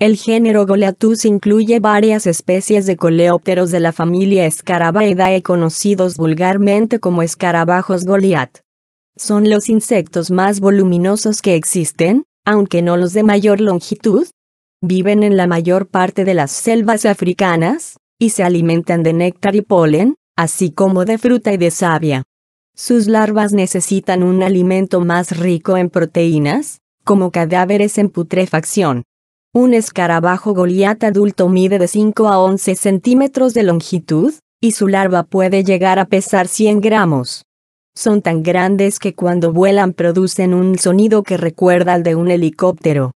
El género Goliathus incluye varias especies de coleópteros de la familia Scarabaeidae conocidos vulgarmente como escarabajos Goliath. Son los insectos más voluminosos que existen, aunque no los de mayor longitud. Viven en la mayor parte de las selvas africanas, y se alimentan de néctar y polen, así como de fruta y de savia. Sus larvas necesitan un alimento más rico en proteínas, como cadáveres en putrefacción. Un escarabajo goliat adulto mide de 5 a 11 centímetros de longitud, y su larva puede llegar a pesar 100 gramos. Son tan grandes que cuando vuelan producen un sonido que recuerda al de un helicóptero.